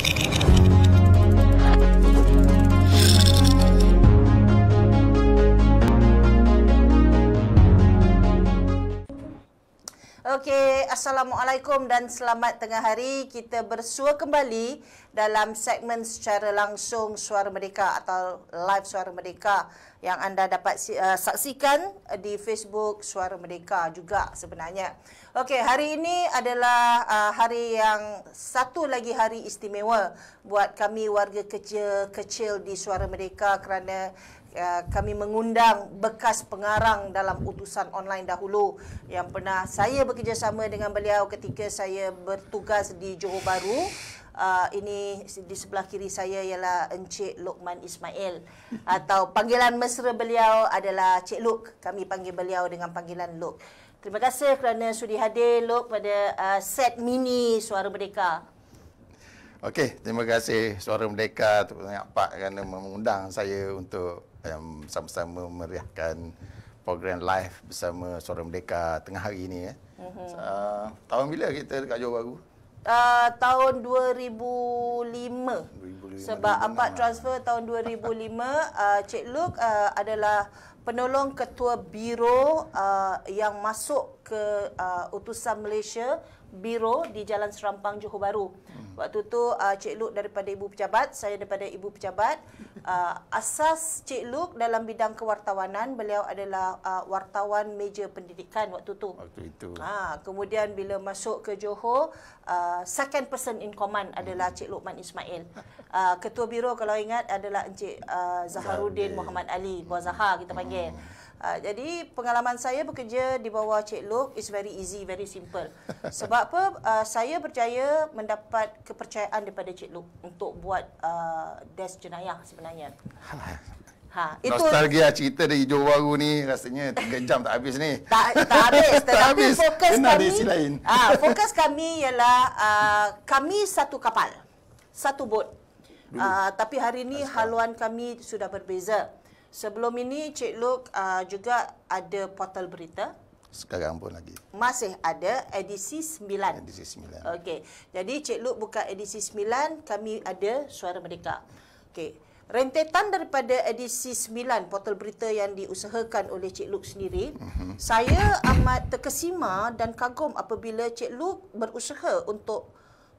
Okey, Assalamualaikum dan selamat tengah hari. Kita bersua kembali dalam segmen secara langsung Suara Merdeka atau live Suara Merdeka yang anda dapat uh, saksikan di Facebook Suara Merdeka juga sebenarnya. Okey, hari ini adalah uh, hari yang satu lagi hari istimewa buat kami warga kerja kecil di Suara Merdeka kerana Uh, kami mengundang bekas pengarang dalam utusan online dahulu yang pernah saya bekerjasama dengan beliau ketika saya bertugas di Johor Bahru. Uh, ini di sebelah kiri saya ialah Encik Lokman Ismail atau panggilan mesra beliau adalah Cik Lok. Kami panggil beliau dengan panggilan Lok. Terima kasih kerana sudi hadir Lok pada uh, set mini Suara Merdeka. Okey, terima kasih Suara Merdeka terima kasih Pak kerana mengundang saya untuk um, sama-sama meriahkan program live bersama Suara Merdeka tengah hari ini. Eh. Mm-hmm. Uh, tahun bila kita dekat Johor Bahru? Uh, tahun 2005. 2005 Sebab 2006. apa lah. transfer tahun 2005 uh, Cik Luke uh, adalah penolong ketua biro uh, yang masuk ke uh, utusan Malaysia Biro di Jalan Serampang Johor Bahru. Hmm. Waktu tu uh, Cik Luk daripada ibu pejabat, saya daripada ibu pejabat. Uh, asas Cik Luk dalam bidang kewartawanan, beliau adalah uh, wartawan meja pendidikan waktu tu. Waktu itu. Ha, kemudian bila masuk ke Johor, uh, second person in command adalah hmm. Cik Man Ismail. Uh, ketua biro kalau ingat adalah Encik uh, Zaharuddin Muhammad Ali, Buah hmm. Zahar kita panggil. Hmm. Uh, jadi pengalaman saya bekerja di bawah Cik Lok is very easy, very simple. Sebab apa? Uh, saya percaya mendapat kepercayaan daripada Cik Lok untuk buat uh, ah, desk jenayah sebenarnya. Ha, itu nostalgia cerita dari Johor Baru ni rasanya 3 jam tak habis ni. tak tak habis, tetapi tak habis. fokus Enak kami. Ah, fokus kami ialah uh, kami satu kapal. Satu bot. Uh, tapi hari ni Astaga. haluan kami sudah berbeza. Sebelum ini Cik Luk uh, juga ada portal berita. Sekarang pun lagi. Masih ada edisi 9. Edisi 9. Okey. Jadi Cik Luk buka edisi 9, kami ada Suara Merdeka. Okey. Rentetan daripada edisi 9 portal berita yang diusahakan oleh Cik Luk sendiri, mm-hmm. saya amat terkesima dan kagum apabila Cik Luk berusaha untuk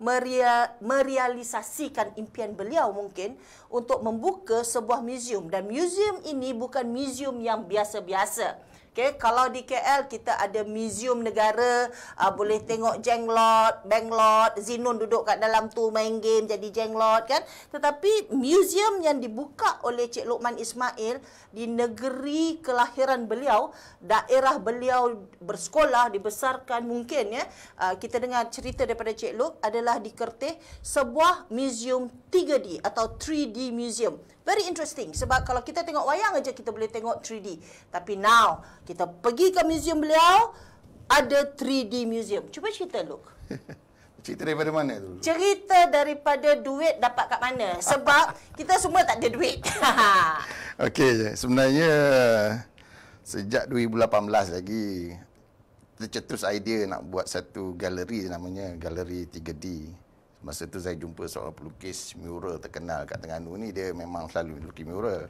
meria, merealisasikan impian beliau mungkin untuk membuka sebuah museum dan museum ini bukan museum yang biasa-biasa. Okay, kalau di KL kita ada museum negara, uh, boleh tengok jenglot, banglot, Zinun duduk kat dalam tu main game jadi jenglot kan. Tetapi museum yang dibuka oleh Cik Lukman Ismail di negeri kelahiran beliau, daerah beliau bersekolah, dibesarkan mungkin ya. Uh, kita dengar cerita daripada Cik Luk adalah di Kertih sebuah museum 3D atau 3D museum. Very interesting sebab kalau kita tengok wayang aja kita boleh tengok 3D. Tapi now kita pergi ke museum beliau ada 3D museum. Cuba cerita look. Cerita daripada mana tu? Cerita daripada duit dapat kat mana? Sebab kita semua tak ada duit. Okey, sebenarnya sejak 2018 lagi tercetus idea nak buat satu galeri namanya Galeri 3D. Masa tu saya jumpa seorang pelukis mural terkenal kat Terengganu ni dia memang selalu lukis mural.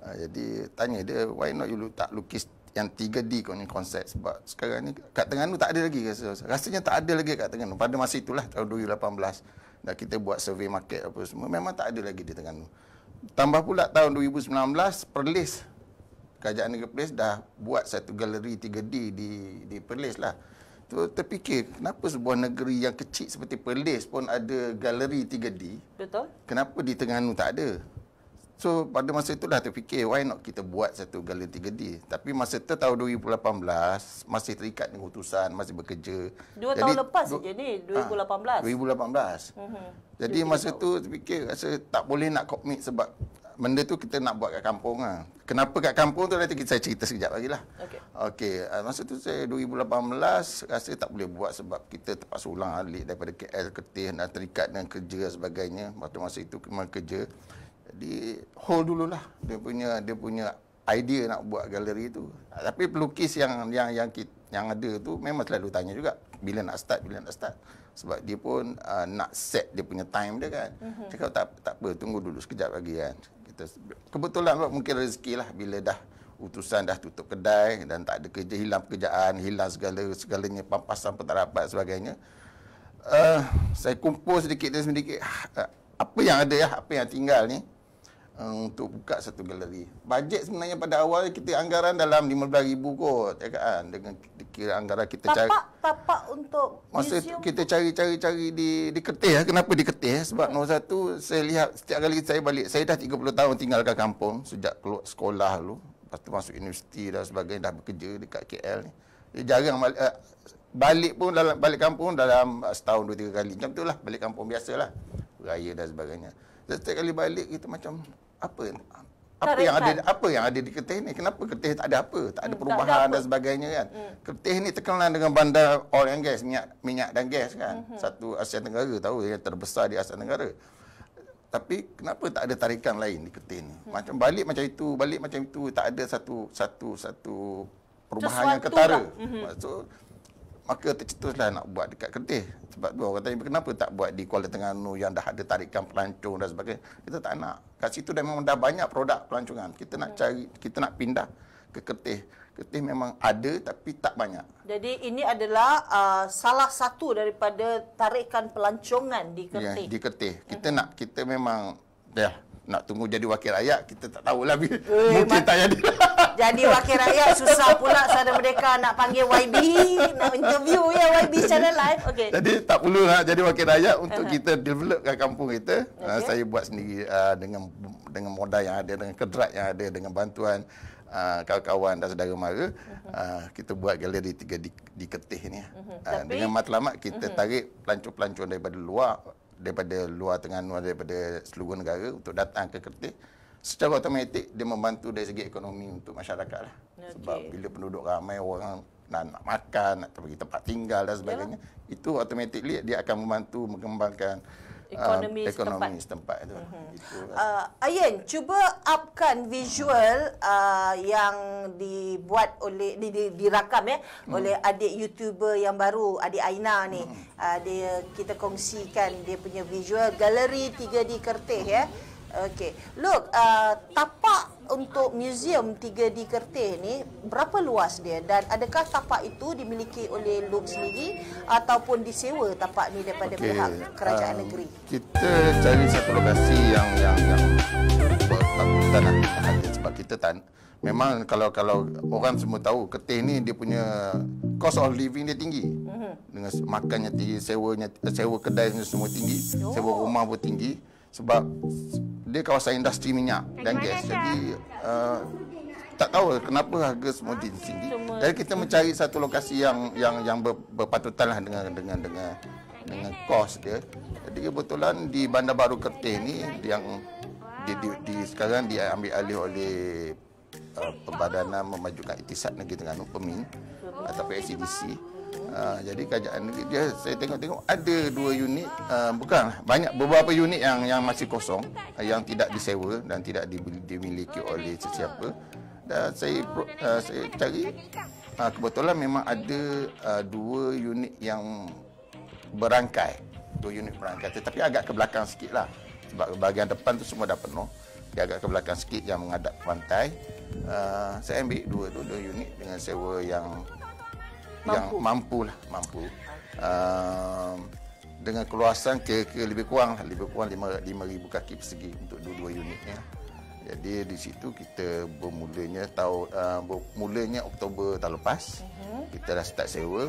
Uh, jadi tanya dia why not you tak lukis yang 3D kau ni konsep sebab sekarang ni kat Terengganu tak ada lagi rasa. Rasanya tak ada lagi kat Terengganu pada masa itulah tahun 2018 dah kita buat survey market apa semua memang tak ada lagi di Terengganu. Tambah pula tahun 2019 Perlis Kerajaan Negeri Perlis dah buat satu galeri 3D di di Perlis lah tu terfikir kenapa sebuah negeri yang kecil seperti Perlis pun ada galeri 3D betul kenapa di tengah-nu tak ada so pada masa itulah terfikir why not kita buat satu galeri 3D tapi masa tu tahun 2018 masih terikat dengan utusan masih bekerja 2 tahun lepas du- ni 2018 ha, 2018 mm-hmm. jadi, jadi masa tu terfikir rasa tak boleh nak commit sebab benda tu kita nak buat kat kampung lah. Kenapa kat kampung tu nanti kita saya cerita sekejap lagi lah. Okey. Okay. Ah, masa tu saya 2018 rasa tak boleh buat sebab kita terpaksa ulang alik daripada KL Ketih dan terikat dengan kerja dan sebagainya. Waktu masa itu memang kerja. Jadi hold dulu lah. dia punya dia punya idea nak buat galeri tu. Ah, tapi pelukis yang yang yang kita, yang ada tu memang selalu tanya juga bila nak start bila nak start sebab dia pun uh, nak set dia punya time dia kan mm-hmm. cakap tak tak apa tunggu dulu sekejap lagi kan terus, kebetulan pula mungkin rezeki lah bila dah utusan dah tutup kedai dan tak ada kerja hilang pekerjaan hilang segala segalanya pampasan pun tak dapat sebagainya uh, saya kumpul sedikit demi sedikit uh, apa yang ada ya apa yang tinggal ni Eh, untuk buka satu galeri. Bajet sebenarnya pada awal kita anggaran dalam RM15,000 kot. Ya kan? Dengan kira anggaran kita tapak, cari. Tapak untuk Masa museum. Masa kita cari-cari-cari di, di ketih. Ya. Kenapa di ketih? Ya? Sebab hmm. nombor satu, saya lihat setiap kali saya balik. Saya dah 30 tahun tinggalkan kampung. Sejak keluar sekolah dulu. Lepas tu masuk universiti dan sebagainya. Dah bekerja dekat KL ni. Dia jarang balik, uh, balik pun dalam balik kampung dalam eh, setahun dua tiga kali. Macam tu lah. Balik kampung biasa lah. Raya dan sebagainya. Setiap kali balik kita macam apa apa tak yang rentan. ada apa yang ada di Kertih ni kenapa Kertih tak ada apa tak ada hmm, perubahan tak ada dan sebagainya kan hmm. Kertih ni terkenal dengan bandar oil and gas minyak minyak dan gas kan hmm. satu Asia Tenggara tahu yang terbesar di Asia Tenggara tapi kenapa tak ada tarikan lain di Kertih ni hmm. macam balik macam itu balik macam itu tak ada satu satu satu perubahan Sesuatu yang ketara hmm. maksud maka tercetuslah nak buat dekat Kertih. Sebab tu orang tanya, kenapa tak buat di Kuala Terengganu yang dah ada tarikan pelancong dan sebagainya. Kita tak nak. Kat situ dah memang dah banyak produk pelancongan. Kita nak hmm. cari, kita nak pindah ke Kertih. Kertih memang ada tapi tak banyak. Jadi ini adalah uh, salah satu daripada tarikan pelancongan di Kertih. Ya, di Kertih. Kita uh-huh. nak, kita memang, dah. Ya, nak tunggu jadi wakil rakyat kita tak tahulah eh, mungkin tak jadi jadi wakil rakyat susah pula sana merdeka nak panggil YB nak interview ya YB channel live okey jadi tak perlu nak jadi wakil rakyat untuk kita developkan kampung kita ah, okay. uh, saya buat sendiri uh, dengan dengan modal yang ada dengan kedrat yang ada dengan bantuan Uh, kawan-kawan dan saudara mara uh-huh. uh, kita buat galeri tiga di, di ketih ni uh-huh. uh, Tapi, dengan matlamat kita uh-huh. tarik pelancong-pelancong daripada luar daripada luar Terengganu daripada seluruh negara untuk datang ke Kertih secara automatik dia membantu dari segi ekonomi untuk masyarakat lah. okay. sebab bila penduduk ramai orang nak, nak makan nak pergi tempat tinggal dan sebagainya yeah. itu automatically dia akan membantu mengembangkan ekonomi, uh, ah, ekonomi setempat. setempat mhm. itu. Uh-huh. Uh, ah, Ayen, cuba upkan visual uh, yang dibuat oleh di, di, dirakam ya eh, hmm. oleh adik YouTuber yang baru, adik Aina ni. Hmm. Uh, dia kita kongsikan dia punya visual galeri 3D Kertih ya. Eh. Okey. Look, uh, tapak untuk museum 3D Kertih ni berapa luas dia dan adakah tapak itu dimiliki oleh Lux sendiri ataupun disewa tapak ni daripada okay. pihak kerajaan um, negeri? Kita cari satu lokasi yang yang yang bertanah sebab kita tan memang kalau kalau orang semua tahu Kertih ni dia punya cost of living dia tinggi. Mhm. Dengan makannya tinggi, sewanya eh, sewa kedai semua tinggi, oh. sewa rumah pun tinggi sebab dia kawasan industri minyak dan gas. Cara? Jadi uh, tak tahu kenapa harga semua di sini. Ah, jadi kita mencari satu lokasi yang yang yang berpatutanlah dengan dengan dengan dengan kos dia. Jadi kebetulan di Bandar Baru Kertih ni yang di, di, di sekarang diambil alih oleh uh, Perbadanan Memajukan Iktisad Negeri dengan Pemin oh, atau PSDC. Ah, jadi kajian, dia saya tengok-tengok ada dua unit uh, bukan banyak beberapa unit yang yang masih kosong ah, yang tidak disewa dan tidak dimiliki oleh sesiapa dan saya uh, saya cari uh, kebetulan memang ada uh, dua unit yang berangkai dua unit berangkai tetapi agak ke belakang sikit lah. sebab bahagian depan tu semua dah penuh dia agak ke belakang sikit yang menghadap pantai uh, saya ambil dua tu dua unit dengan sewa yang Ya, mampu. yang mampulah mampu uh, dengan keluasan kira-kira lebih kurang lah. lebih kurang ribu kaki persegi untuk dua-dua unit ya. Jadi di situ kita bermulanya tahu uh, ehm, bermulanya Oktober tahun lepas. Uh-huh. Kita dah start sewa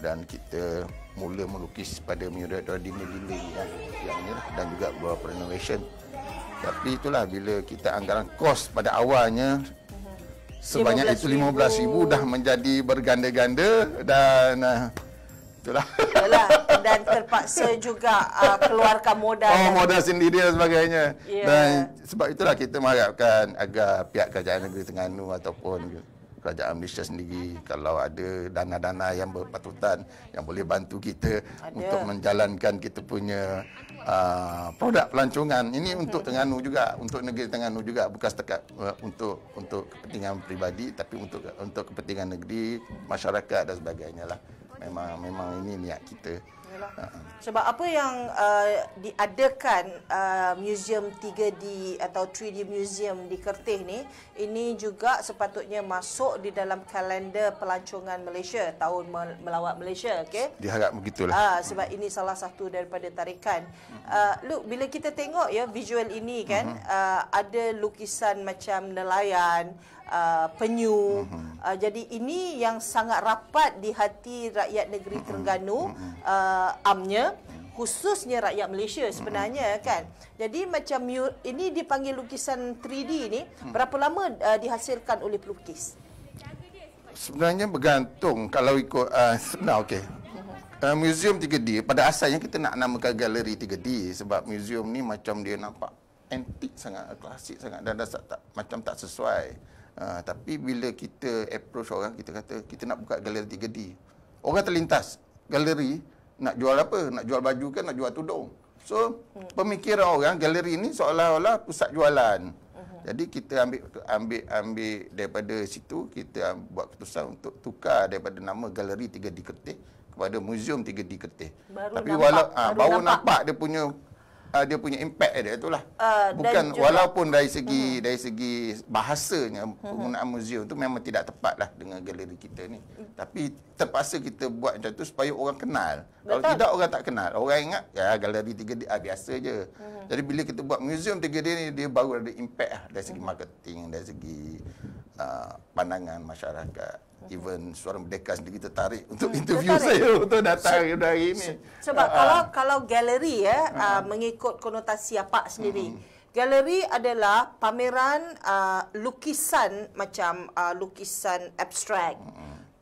dan kita mula melukis pada murid di dinding yang yang ni lah, dan juga beberapa renovation. Tapi itulah bila kita anggaran kos pada awalnya sebanyak 15, itu 15 ribu dah menjadi berganda-ganda dan uh, itulah. itulah dan terpaksa juga uh, keluarkan modal oh, modal sendiri dan sebagainya yeah. dan sebab itulah kita mengharapkan agar pihak kerajaan negeri Terengganu ataupun kerajaan Malaysia sendiri kalau ada dana-dana yang berpatutan yang boleh bantu kita ada. untuk menjalankan kita punya uh, produk pelancongan ini okay. untuk Terengganu juga untuk negeri Terengganu juga bukan setakat uh, untuk untuk kepentingan peribadi tapi untuk untuk kepentingan negeri masyarakat dan sebagainya lah memang memang ini niat kita lah. Sebab apa yang uh, diadakan uh, museum 3D atau 3D museum di Kertih ni, ini juga sepatutnya masuk di dalam kalender pelancongan Malaysia tahun melawat Malaysia, okay? Diharap begitulah. Uh, sebab hmm. ini salah satu daripada tarikan. Uh, look, bila kita tengok ya visual ini kan, hmm. uh, ada lukisan macam nelayan, uh, penyu. Hmm uh, jadi ini yang sangat rapat di hati rakyat negeri Terengganu uh, amnya mm. khususnya rakyat Malaysia sebenarnya kan jadi macam ini dipanggil lukisan 3D ni mm. berapa lama uh, dihasilkan oleh pelukis sebenarnya bergantung kalau ikut uh, nah okey Uh, museum 3D pada asalnya kita nak namakan galeri 3D sebab museum ni macam dia nampak antik sangat klasik sangat dan dah tak, tak macam tak sesuai. Uh, Ha, tapi bila kita approach orang kita kata kita nak buka galeri 3D orang terlintas galeri nak jual apa nak jual baju kan, nak jual tudung so hmm. pemikiran orang galeri ni seolah-olah pusat jualan uh-huh. jadi kita ambil ambil ambil daripada situ kita buat keputusan untuk tukar daripada nama galeri 3D Ketih kepada muzium 3D Ketih baru tapi nampak, wala- ha, baru ha, baru nampak. nampak dia punya uh, dia punya impak, dia lah. Uh, Bukan juga, walaupun dari segi uh-huh. dari segi bahasanya mhm. penggunaan uh-huh. muzium tu memang tidak tepatlah dengan galeri kita ni. Uh-huh. Tapi terpaksa kita buat macam tu supaya orang kenal. Betul. Kalau tidak orang tak kenal. Orang ingat ya galeri tiga d ah, biasa je. Uh-huh. Jadi bila kita buat museum tiga d ni dia baru ada impak lah dari segi uh-huh. marketing, dari segi uh, pandangan masyarakat even suara merdeka sendiri tertarik hmm, untuk hmm, interview tertarik. saya untuk datang so, hari ini. Sebab uh, kalau kalau galeri ya uh, uh, mengikut konotasi apa sendiri. Uh, Galeri adalah pameran uh, lukisan macam uh, lukisan abstrak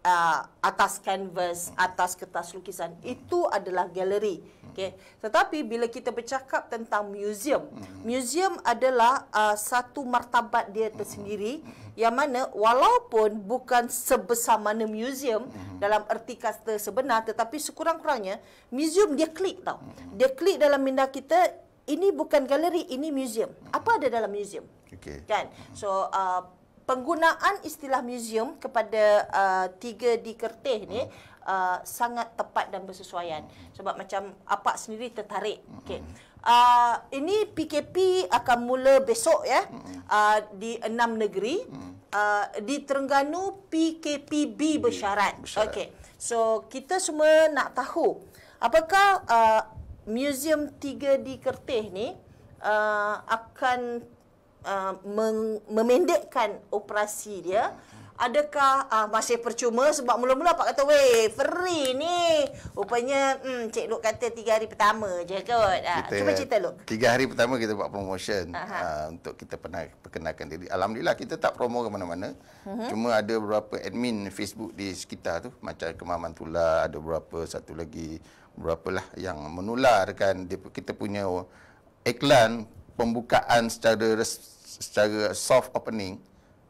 uh, atas kanvas, atas kertas lukisan. Itu adalah galeri. Okay, Tetapi bila kita bercakap tentang museum, museum adalah uh, satu martabat dia tersendiri yang mana walaupun bukan sebesar mana museum dalam erti kata sebenar tetapi sekurang-kurangnya museum dia klik tau. Dia klik dalam minda kita ini bukan galeri, ini museum. Apa ada dalam museum? Okay. Kan? So uh, penggunaan istilah museum kepada uh, tiga di kertih ni uh. Uh, sangat tepat dan bersesuaian hmm. sebab macam apa sendiri tertarik hmm. okay uh, ini PKP akan mula besok ya hmm. uh, di enam negeri uh, di Terengganu PKPB bersyarat okay so kita semua nak tahu apakah uh, museum 3 di Kertih ni uh, akan uh, memendekkan operasi dia uh, adakah uh, masih percuma sebab mula-mula pak kata weh free ni rupanya hmm cik Lok kata tiga hari pertama je kot ha, kita, cuba cerita Lok tiga hari pertama kita buat promotion uh, untuk kita pernah perkenalkan diri alhamdulillah kita tak promo ke mana-mana uh-huh. cuma ada beberapa admin Facebook di sekitar tu macam kemaman tular ada beberapa satu lagi lah yang menularkan dia kita punya iklan pembukaan secara secara soft opening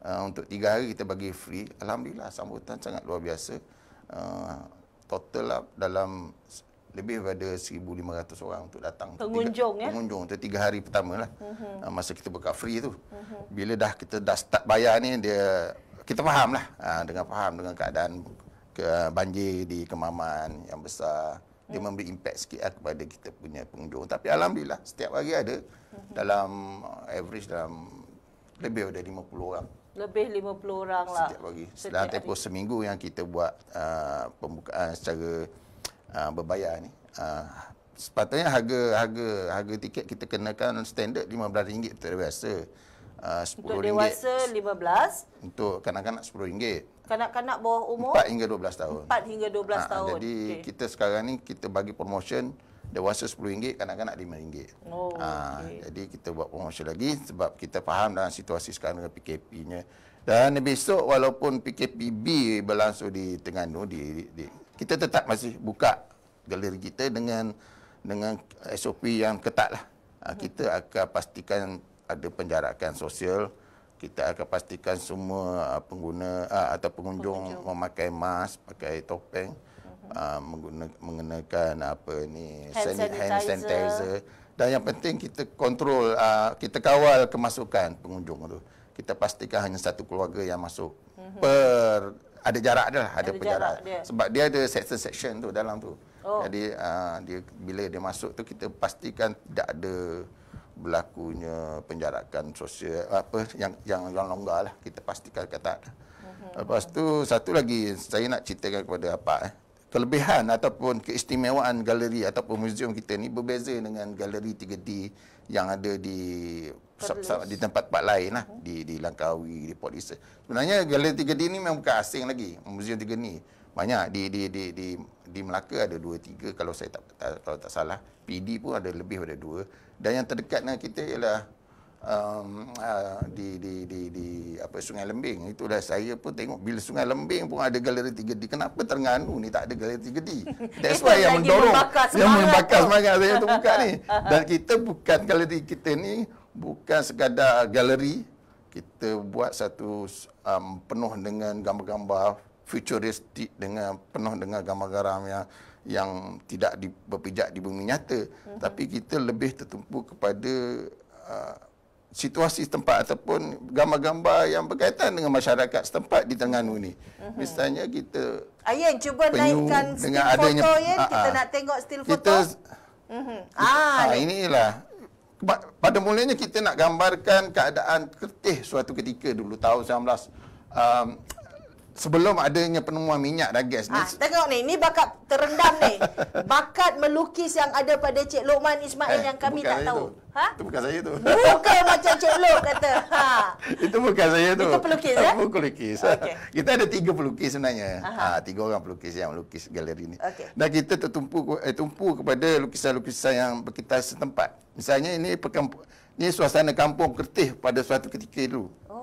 uh, untuk tiga hari kita bagi free. Alhamdulillah sambutan sangat luar biasa. Uh, total lah dalam lebih daripada 1,500 orang untuk datang. Pengunjung tiga, ya? Pengunjung untuk tiga hari pertama lah. Uh-huh. Uh, masa kita buka free tu. Uh-huh. Bila dah kita dah start bayar ni, dia kita faham lah. Uh, dengan faham dengan keadaan ke, banjir di Kemaman yang besar. Dia hmm. memberi impact sikit lah kepada kita punya pengunjung. Tapi Alhamdulillah, setiap hari ada mhm. dalam average dalam lebih daripada 50 orang lebih 50 orang lah. Setiap pagi. Setelah tempoh seminggu yang kita buat uh, pembukaan secara uh, berbayar ni. Uh, sepatutnya harga harga harga tiket kita kenakan standard RM15 terbiasa. Uh, untuk dewasa RM15. Untuk kanak-kanak RM10. Kanak-kanak bawah umur? 4 hingga 12 tahun. 4 hingga 12 uh, ah, ah, tahun. Jadi okay. kita sekarang ni kita bagi promotion dewasa RM10, kanak-kanak RM5. Oh, ha, Jadi kita buat promosi lagi sebab kita faham dalam situasi sekarang dengan PKP-nya. Dan besok walaupun PKPB berlangsung di Tengganu, di, di, di, kita tetap masih buka galeri kita dengan dengan SOP yang ketat lah. Ha, kita akan pastikan ada penjarakan sosial, kita akan pastikan semua ah, pengguna atau pengunjung, pengunjung. memakai mask, pakai topeng. Ah, mengenakan apa ni hand sanitizer. hand sanitizer dan yang penting kita kontrol ah, kita kawal kemasukan pengunjung tu kita pastikan hanya satu keluarga yang masuk mm-hmm. per ada jarak dia lah, ada, ada penjara sebab dia ada section section tu dalam tu oh. jadi ah, dia bila dia masuk tu kita pastikan tidak ada berlakunya penjarakan sosial apa yang yang longgar lah kita pastikan kata mm-hmm. lepas tu satu lagi saya nak ceritakan kepada apa eh kelebihan ataupun keistimewaan galeri ataupun muzium kita ni berbeza dengan galeri 3D yang ada di di tempat-tempat lain lah hmm. di di Langkawi di Port Isa. Sebenarnya galeri 3D ni memang bukan asing lagi muzium 3D ni. Banyak di di di di di Melaka ada dua tiga. kalau saya tak, kalau tak salah. PD pun ada lebih daripada dua. dan yang terdekat dengan kita ialah um, uh, di, di, di, di apa Sungai Lembing. Itulah saya pun tengok bila Sungai Lembing pun ada galeri 3D. Kenapa Terengganu ni tak ada galeri 3D? That's why yang mendorong, yang membakar semangat saya untuk buka ni. Dan kita bukan galeri kita ni, bukan sekadar galeri. Kita buat satu um, penuh dengan gambar-gambar futuristik dengan penuh dengan gambar-gambar yang yang tidak di, berpijak di bumi nyata mm-hmm. tapi kita lebih tertumpu kepada uh, situasi tempat ataupun gambar-gambar yang berkaitan dengan masyarakat setempat di Terengganu ni. Uh-huh. Misalnya kita ayah cuba naikkan still adanya, foto ya. Ah, kita ah. nak tengok still kita, foto. Kita uh-huh. Mhm. Ah, ah inilah. Pada mulanya kita nak gambarkan keadaan kertih suatu ketika dulu tahun 19 um, sebelum adanya penemuan minyak dan gas ni. Ha, tengok ni, ni bakat terendam ni. Bakat melukis yang ada pada Cik Lokman Ismail eh, yang kami tak tahu. Tu. Ha? Itu bukan saya tu. Bukan macam Cik Lok kata. Ha. Itu bukan saya tu. Itu pelukis ya? Eh? Itu pelukis. Okay. Kita ada tiga pelukis sebenarnya. Aha. Ha, tiga orang pelukis yang melukis galeri ni. Okay. Dan kita tertumpu eh, tumpu kepada lukisan-lukisan yang berkita setempat. Misalnya ini, pekamp- ini suasana kampung Kertih pada suatu ketika dulu. Oh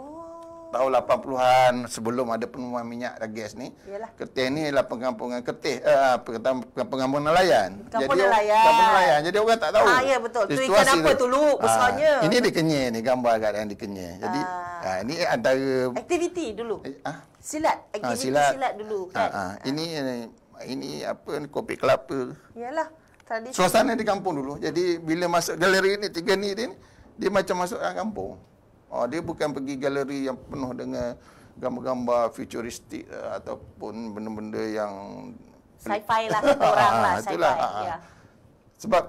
tahun 80-an sebelum ada penemuan minyak dan gas ni. Yalah. Ketih ni adalah pengampungan ketih uh, eh, pengampungan nelayan. Kampung Jadi nelayan. Kampung nelayan. Jadi orang tak tahu. Ha ya betul. Itu ikan apa tu lu ah, besarnya? ini di Kenyir ni gambar kat yang di Kenyir. Jadi ha. Uh, ini antara aktiviti dulu. Ha? Uh, silat. Aktiviti uh, silat. silat dulu kan. Ha. Uh, uh, Ini ini apa ni kopi kelapa. Yalah. Tradisi. Suasana di kampung dulu. Jadi bila masuk galeri ini, tiga ni dia, dia macam masuk dalam kampung. Oh, dia bukan pergi galeri yang penuh dengan gambar-gambar futuristik eh, ataupun benda-benda yang sci-fi lah kata orang lah. Ah, itulah. Ah, ya. Sebab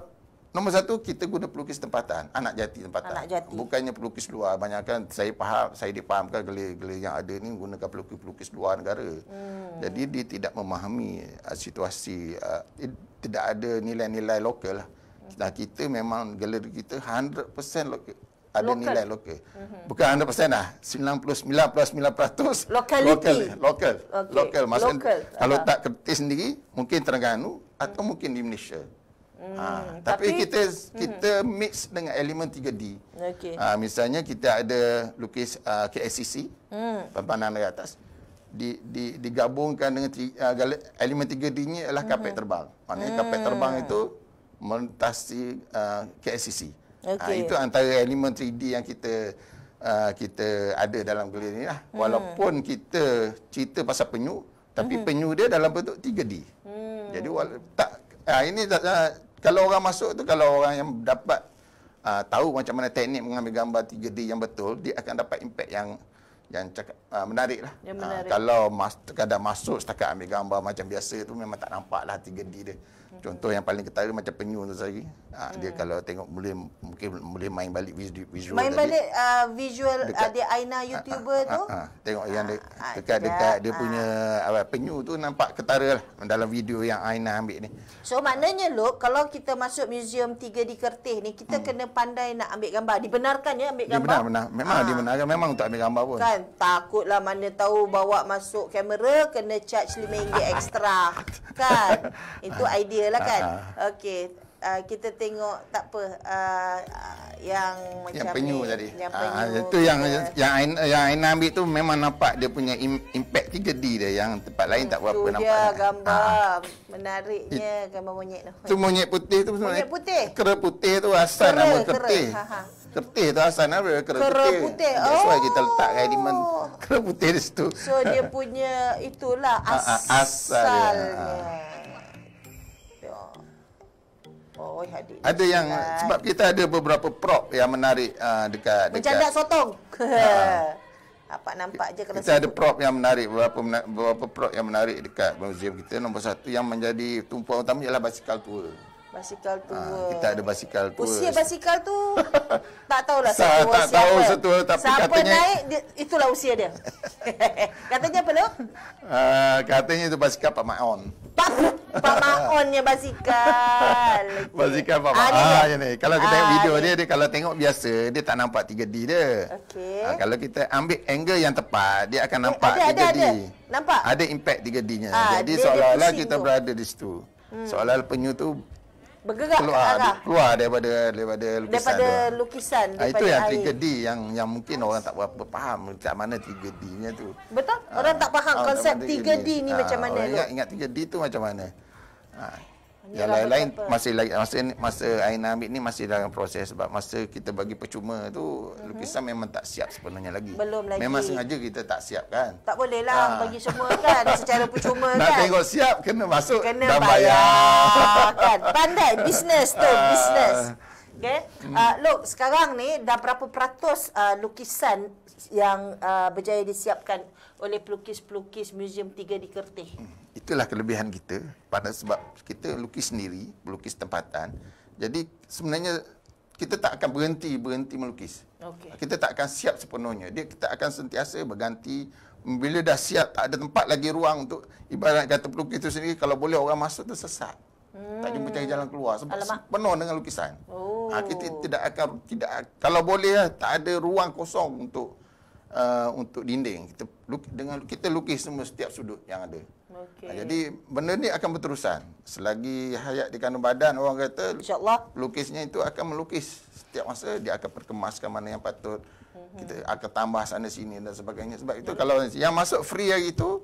Nombor satu, kita guna pelukis tempatan. Anak jati tempatan. Anak jati. Bukannya pelukis luar. Banyakkan saya faham, saya dipahamkan gelir-gelir yang ada ni gunakan pelukis-pelukis luar negara. Hmm. Jadi dia tidak memahami uh, situasi. Uh, tidak ada nilai-nilai lokal. lah. Nah, hmm. kita memang galeri kita 100% lokal ada local. nilai lokal. Mm-hmm. Bukan 100% lah. 99.9% lokal. Lokal. Okay. Lokal. Lokal. Maksudnya, kalau tak kertis sendiri, mungkin Terengganu mm-hmm. atau mungkin di Malaysia. Mm-hmm. Ha, tapi, tapi kita mhm. kita mm-hmm. mix dengan elemen 3D. Okay. Ha, misalnya kita ada lukis uh, ah, KSCC, mm. pembanan dari atas. Di, di, digabungkan dengan ah, tiga, uh, elemen 3D ni ialah kapek mm-hmm. terbang. Maknanya mm. kapek hmm. terbang itu mentasi uh, ah, KSCC. Ah, okay. Ha, itu antara elemen 3D yang kita uh, kita ada dalam galeri ni lah. Hmm. Walaupun kita cerita pasal penyu, tapi hmm. penyu dia dalam bentuk 3D. Hmm. Jadi tak ha, ini tak, uh, kalau orang masuk tu kalau orang yang dapat uh, tahu macam mana teknik mengambil gambar 3D yang betul, dia akan dapat impact yang yang cakap uh, menarik lah. Yang menarik. Uh, kalau mas, kadang masuk setakat ambil gambar macam biasa tu memang tak nampak lah 3D dia. Contoh yang paling ketara macam penyu tu tadi. Ah, ha, hmm. Dia kalau tengok boleh mungkin boleh main balik visual main tadi. Main balik uh, visual ah, dekat, uh, dia Aina YouTuber uh, uh, uh, tu. Uh, tengok uh, yang dia, uh, dekat dia, dekat dia punya apa uh, penyu tu nampak ketara lah dalam video yang Aina ambil ni. So maknanya Luk, kalau kita masuk museum 3 di Kertih ni kita hmm. kena pandai nak ambil gambar. Dibenarkan ya ambil gambar. Dibenar, benar. Memang uh. dibenarkan memang untuk ambil gambar pun. Kan takutlah mana tahu bawa masuk kamera kena charge RM5 extra. kan? Itu idea lah kan. uh Okey, uh, kita tengok tak apa uh, yang macam yang penyu ni, tadi. Yang penyu. Itu ha, uh, yang yang yang Aina ambil tu memang nampak dia punya impact tu gedi dia yang tempat lain tak apa nampak. Dia gambar uh. menariknya gambar monyet tu. Tu monyet putih tu sebenarnya. Monyet putih. Kera putih tu asal kera, nama kertih. Ha Kertih tu asal nama kera, kera putih. putih. That's why kita letak kaya di kera putih di situ. So dia punya itulah asal. Asalnya. Ha. Oh, ada. yang kan. sebab kita ada beberapa prop yang menarik uh, dekat dekat. Bercanda sotong. Ha. Apa nampak je kalau kita sebut. ada prop yang menarik beberapa beberapa prop yang menarik dekat muzium kita. Nombor satu yang menjadi tumpuan utama ialah basikal tua. Basikal tua. Ha, kita ada basikal tua. Usia basikal tu tak tahulah siapa usia. Tak tahu lah setua tapi siapa katanya naik dia, itulah usia dia. katanya apa lu? Uh, ah, katanya itu basikal Pak Maon. Pak Pak Maonnya basikal. basikal Pak ah, Maon. Ah, ah, ni. Kalau kita ah, tengok video dia, dia kalau tengok biasa dia tak nampak 3D dia. Okey. Ah, kalau kita ambil angle yang tepat dia akan eh, nampak eh, ada, 3D. Ada, ada. Nampak? Ada impact 3D-nya. Ah, Jadi seolah-olah kita tu. berada di situ. Hmm. seolah penyu tu bergerak keluar, ke arah keluar daripada daripada lukisan daripada tu. lukisan ah, daripada itu yang air. 3D yang yang mungkin orang tak berapa faham macam mana 3D nya tu betul orang ha, tak faham konsep 3D, 3D ni ha, macam mana orang ingat, ingat 3D tu macam mana yang lain-lain masih lagi masa masa Aina ambil ni masih dalam proses sebab masa kita bagi percuma tu uh-huh. lukisan memang tak siap sepenuhnya lagi. Belum lagi. Memang sengaja kita tak siap kan. Tak boleh lah ha. bagi semua kan secara percuma kan. Nak tengok siap kena masuk kena dan bayar. kan. Pandai bisnes tu, uh. Ah. bisnes. Okey. Hmm. Uh, look, sekarang ni dah berapa peratus uh, lukisan yang uh, berjaya disiapkan oleh pelukis-pelukis museum 3 di Kertih? Hmm itulah kelebihan kita pada sebab kita lukis sendiri, lukis tempatan. Jadi sebenarnya kita tak akan berhenti berhenti melukis. Okay. Kita tak akan siap sepenuhnya. Dia kita akan sentiasa berganti bila dah siap tak ada tempat lagi ruang untuk ibarat kata pelukis itu sendiri kalau boleh orang masuk tu sesat. Hmm. Tak jumpa hmm. cari jalan keluar sebab Alamak. penuh dengan lukisan. Oh. Ha, kita oh. tidak akan tidak kalau boleh lah, tak ada ruang kosong untuk uh, untuk dinding kita luk, dengan kita lukis semua setiap sudut yang ada okay. Ha, jadi benda ni akan berterusan selagi hayat di kandung badan orang kata insyaallah lukisnya itu akan melukis setiap masa dia akan perkemaskan mana yang patut mhm. kita akan tambah sana sini dan sebagainya sebab itu kalau yang masuk free hari itu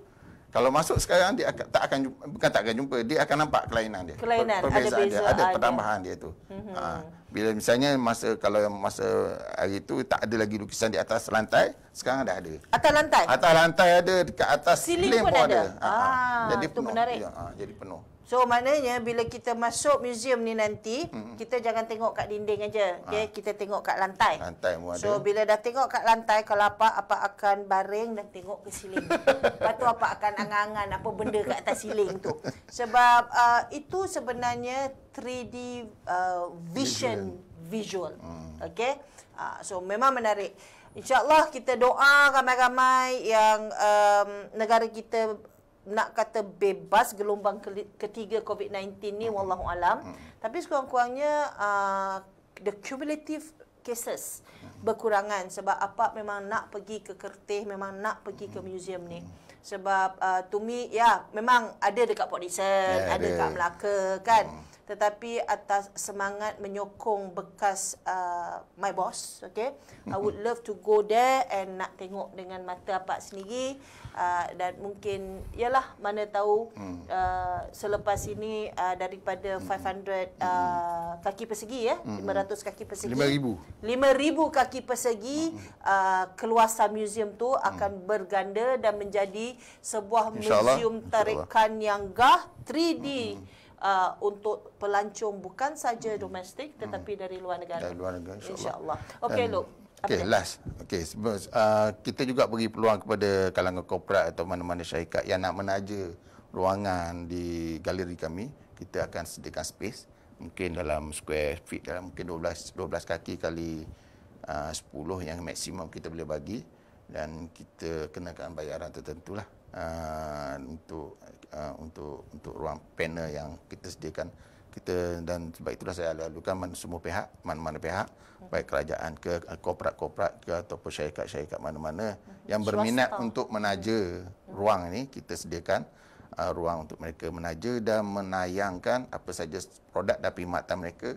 kalau masuk sekarang dia akan, tak akan jumpa, bukan tak akan jumpa dia akan nampak kelainan dia kelainan perbezaan ada beza dia ada pertambahan dia tu mm-hmm. ha bila misalnya masa kalau masa hari tu tak ada lagi lukisan di atas lantai sekarang dah ada atas lantai atas lantai ada dekat atas ceiling pun, pun ada, ada. Ah, ah, ah jadi penuh ya ah, jadi penuh So maknanya bila kita masuk museum ni nanti hmm. kita jangan tengok kat dinding aja. Okey, ah. kita tengok kat lantai. Lantai pun ada. So bila dah tengok kat lantai kalau apa apa akan baring dan tengok ke siling. Lepas apa akan angangan apa benda kat atas siling tu. Sebab uh, itu sebenarnya 3D uh, vision, vision visual. Hmm. Okey. Uh, so memang menarik. InsyaAllah kita doa ramai-ramai yang um, negara kita nak kata bebas gelombang ketiga COVID-19 ni hmm. wallahu alam hmm. tapi sekurang-kurangnya uh, the cumulative cases mm-hmm. berkurangan sebab apa memang nak pergi ke kertih memang nak pergi ke mm-hmm. museum ni mm-hmm. sebab uh, to me ya yeah, memang ada dekat Port Dickson yeah, ada dekat Melaka kan oh. tetapi atas semangat menyokong bekas uh, my boss okay i would love to go there and nak tengok dengan mata apa sendiri Uh, dan mungkin ialah mana tahu hmm. uh, selepas ini uh, daripada hmm. 500 hmm. uh, kaki persegi ya hmm. 500 kaki persegi 5000 5000 kaki persegi hmm. uh, keluasan muzium tu hmm. akan berganda dan menjadi sebuah InsyaAllah. muzium tarikan yang gah 3D hmm. hmm. Uh, untuk pelancong bukan saja hmm. domestik tetapi hmm. dari luar negara. Dari luar negara insya Insya Okey, look. Okey, last. Okey, uh, kita juga beri peluang kepada kalangan korporat atau mana-mana syarikat yang nak menaja ruangan di galeri kami, kita akan sediakan space mungkin dalam square feet dalam mungkin 12 12 kaki kali uh, 10 yang maksimum kita boleh bagi dan kita kenakan bayaran tertentu lah uh, untuk uh, untuk untuk ruang panel yang kita sediakan kita dan sebab itulah saya lalukan semua pihak mana-mana pihak hmm. baik kerajaan ke eh, korporat-korporat ke ataupun syarikat-syarikat mana-mana hmm. yang berminat Swasta. untuk menaja hmm. ruang ini kita sediakan uh, ruang untuk mereka menaja dan menayangkan apa saja produk dan perkhidmatan mereka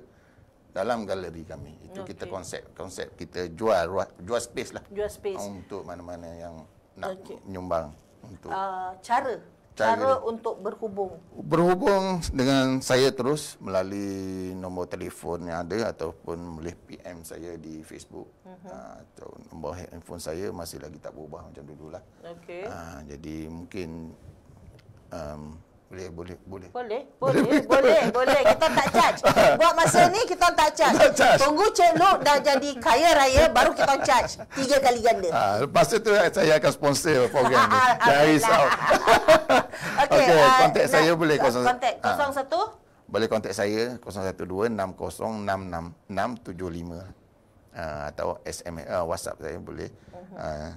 dalam galeri kami itu okay. kita konsep konsep kita jual jual space lah jual space untuk mana-mana yang nak okay. menyumbang uh, eh, cara cara ini. untuk berhubung. Berhubung dengan saya terus melalui nombor telefon yang ada ataupun melalui PM saya di Facebook. Uh-huh. Uh, atau nombor handphone saya masih lagi tak berubah macam dulu lah. Okay. Uh, ah, jadi mungkin um, boleh boleh boleh boleh boleh boleh, boleh. kita tak charge buat masa ni kita tak charge, tak charge. tunggu Cik Lok dah jadi kaya raya baru kita charge tiga kali ganda ha, lepas itu saya akan sponsor program ni dari risau okey okay, uh, ah, kontak nah, saya boleh kosong kontak kosong ah. satu boleh kontak saya 0126066675 uh, atau SMS uh, WhatsApp saya boleh uh-huh. uh,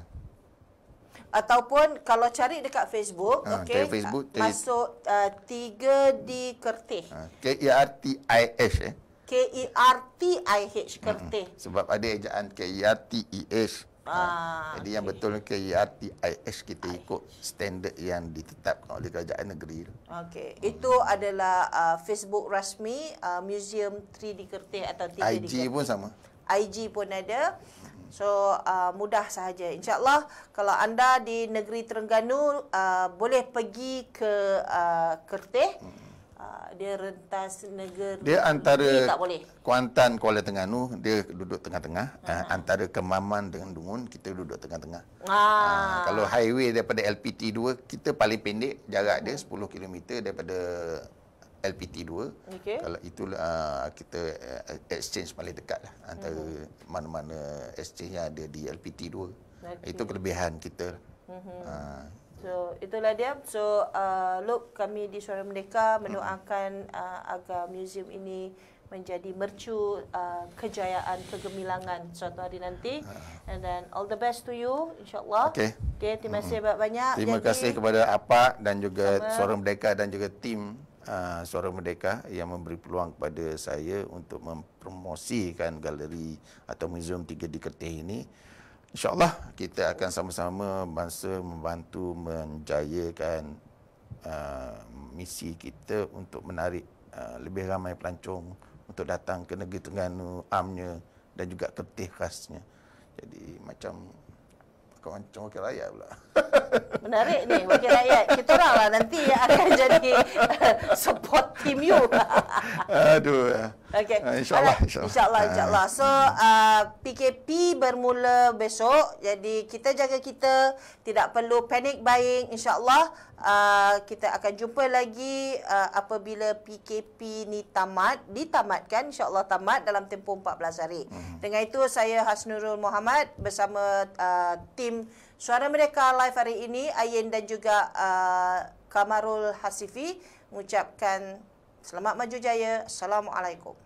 ataupun kalau cari dekat Facebook ha, okey Facebook tari... masuk uh, tiga uh, di kertih ah, K E R T I H eh K E R T I H kertih hmm, sebab ada ejaan K E R T I H Ha, ah, jadi okay. yang betul e i h kita ikut standard yang ditetapkan oleh kerajaan negeri. Okay, hmm. itu adalah uh, Facebook rasmi uh, Museum 3D Kertih atau 3D Kertih. IG pun sama. IG pun ada. So uh, mudah sahaja. InsyaAllah kalau anda di negeri Terengganu uh, boleh pergi ke uh, Kertih. Hmm. Uh, dia rentas negeri. Dia antara boleh. Kuantan Kuala Terengganu dia duduk tengah-tengah. Uh, antara Kemaman dengan Dungun kita duduk tengah-tengah. Ah. Uh, kalau highway daripada LPT 2 kita paling pendek jarak dia 10 km daripada LPT 2 okay. kalau itu uh, ah, kita eh, exchange paling dekat lah antara mm-hmm. mana-mana exchange yang ada di LPT 2 okay. itu kelebihan kita mm-hmm. uh. so itulah dia so uh, look kami di Suara Merdeka mendoakan uh, agar museum ini menjadi mercu uh, kejayaan kegemilangan suatu hari nanti and then all the best to you insyaallah okey okay, terima mhm. kasih mm-hmm. banyak terima jadi, kasih kepada apa dan juga sama. suara dan juga tim Ah, Suara Merdeka yang memberi peluang kepada saya untuk mempromosikan galeri atau museum tiga di Kertih ini. InsyaAllah kita akan sama-sama bangsa membantu menjayakan uh, misi kita untuk menarik uh, lebih ramai pelancong untuk datang ke negeri Terengganu, amnya dan juga Kertih khasnya. Jadi macam kawan-kawan rakyat pula. Menarik ni wakil rakyat. Kita orang lah nanti yang akan jadi uh, support team you. Aduh. Okey. Uh, ah, InsyaAllah. InsyaAllah. Ah. InsyaAllah. Insya Allah. So, uh, PKP bermula besok. Jadi, kita jaga kita. Tidak perlu panik buying. InsyaAllah. Uh, kita akan jumpa lagi uh, apabila PKP ni tamat. Ditamatkan. InsyaAllah tamat dalam tempoh 14 hari. Hmm. Dengan itu, saya Hasnurul Muhammad bersama uh, tim Suara Mereka live hari ini Ayin dan juga uh, Kamarul Hasifi mengucapkan selamat maju jaya. Assalamualaikum.